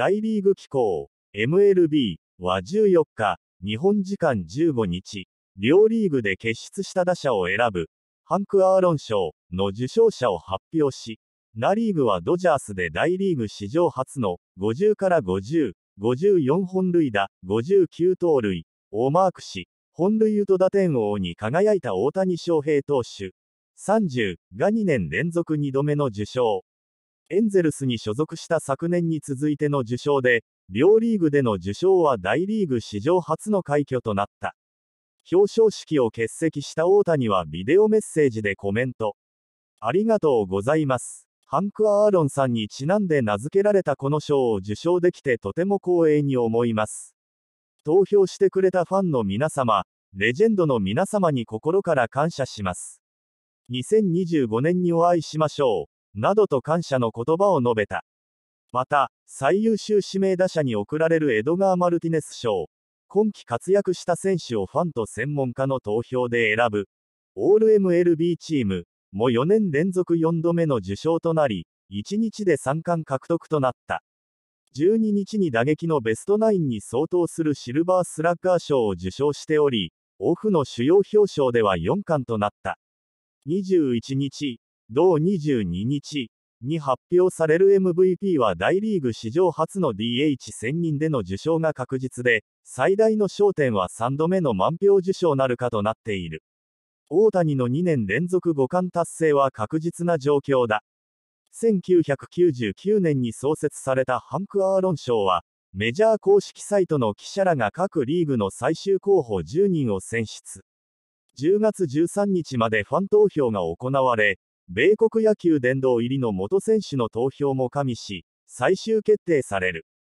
大リーグ機構、MLB は14日、日本時間15日、両リーグで結出した打者を選ぶ、ハンク・アーロン賞の受賞者を発表し、ナリーグはドジャースで大リーグ史上初の50から50、54本塁打、59盗塁をマークし、本塁打と打点王に輝いた大谷翔平投手、30が2年連続2度目の受賞。エンゼルスに所属した昨年に続いての受賞で、両リーグでの受賞は大リーグ史上初の快挙となった。表彰式を欠席した大谷はビデオメッセージでコメント。ありがとうございます。ハンク・アーロンさんにちなんで名付けられたこの賞を受賞できてとても光栄に思います。投票してくれたファンの皆様、レジェンドの皆様に心から感謝します。2025年にお会いしましょう。などと感謝の言葉を述べた。また、最優秀指名打者に贈られるエドガー・マルティネス賞、今季活躍した選手をファンと専門家の投票で選ぶ、オール MLB チームも4年連続4度目の受賞となり、1日で3冠獲得となった。12日に打撃のベストナインに相当するシルバースラッガー賞を受賞しており、オフの主要表彰では4冠となった。21日、同22日に発表される MVP は大リーグ史上初の DH1000 人での受賞が確実で、最大の焦点は3度目の満票受賞なるかとなっている。大谷の2年連続五冠達成は確実な状況だ。1999年に創設されたハンク・アーロン賞は、メジャー公式サイトの記者らが各リーグの最終候補10人を選出。10月13日までファン投票が行われ、米国野球殿堂入りの元選手の投票も加味し、最終決定される。